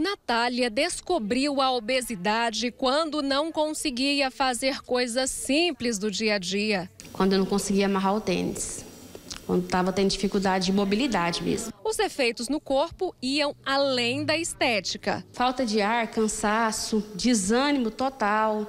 Natália descobriu a obesidade quando não conseguia fazer coisas simples do dia a dia. Quando eu não conseguia amarrar o tênis, quando estava tendo dificuldade de mobilidade mesmo. Os efeitos no corpo iam além da estética. Falta de ar, cansaço, desânimo total,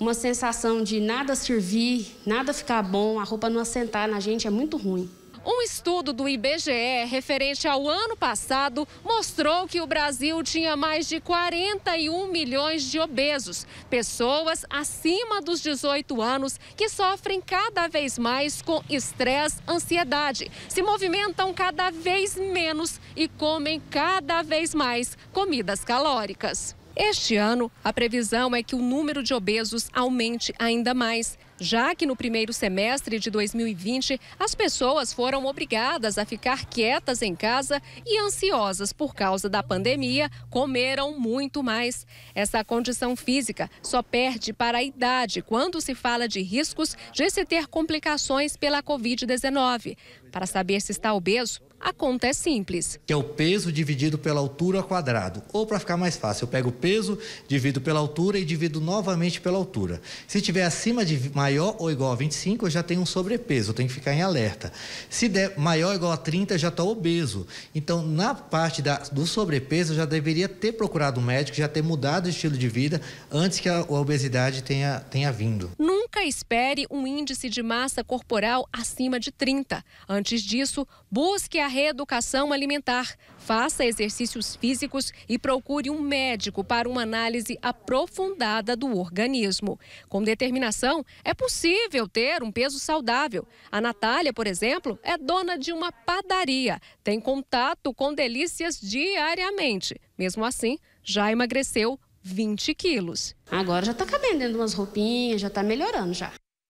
uma sensação de nada servir, nada ficar bom, a roupa não assentar na gente é muito ruim. Um estudo do IBGE referente ao ano passado mostrou que o Brasil tinha mais de 41 milhões de obesos, pessoas acima dos 18 anos que sofrem cada vez mais com estresse, ansiedade, se movimentam cada vez menos e comem cada vez mais comidas calóricas. Este ano, a previsão é que o número de obesos aumente ainda mais já que no primeiro semestre de 2020 as pessoas foram obrigadas a ficar quietas em casa e ansiosas por causa da pandemia, comeram muito mais. Essa condição física só perde para a idade quando se fala de riscos de se ter complicações pela Covid-19. Para saber se está obeso, a conta é simples. Que é o peso dividido pela altura ao quadrado. Ou para ficar mais fácil, eu pego o peso, divido pela altura e divido novamente pela altura. Se tiver acima de maior ou igual a 25, eu já tenho um sobrepeso, eu tenho que ficar em alerta. Se der maior ou igual a 30, eu já estou obeso. Então, na parte da, do sobrepeso, eu já deveria ter procurado um médico, já ter mudado o estilo de vida antes que a, a obesidade tenha, tenha vindo. Num nunca espere um índice de massa corporal acima de 30. Antes disso, busque a reeducação alimentar, faça exercícios físicos e procure um médico para uma análise aprofundada do organismo. Com determinação, é possível ter um peso saudável. A Natália, por exemplo, é dona de uma padaria, tem contato com delícias diariamente. Mesmo assim, já emagreceu 20 quilos. Agora já está cabendo dentro de umas roupinhas, já está melhorando já.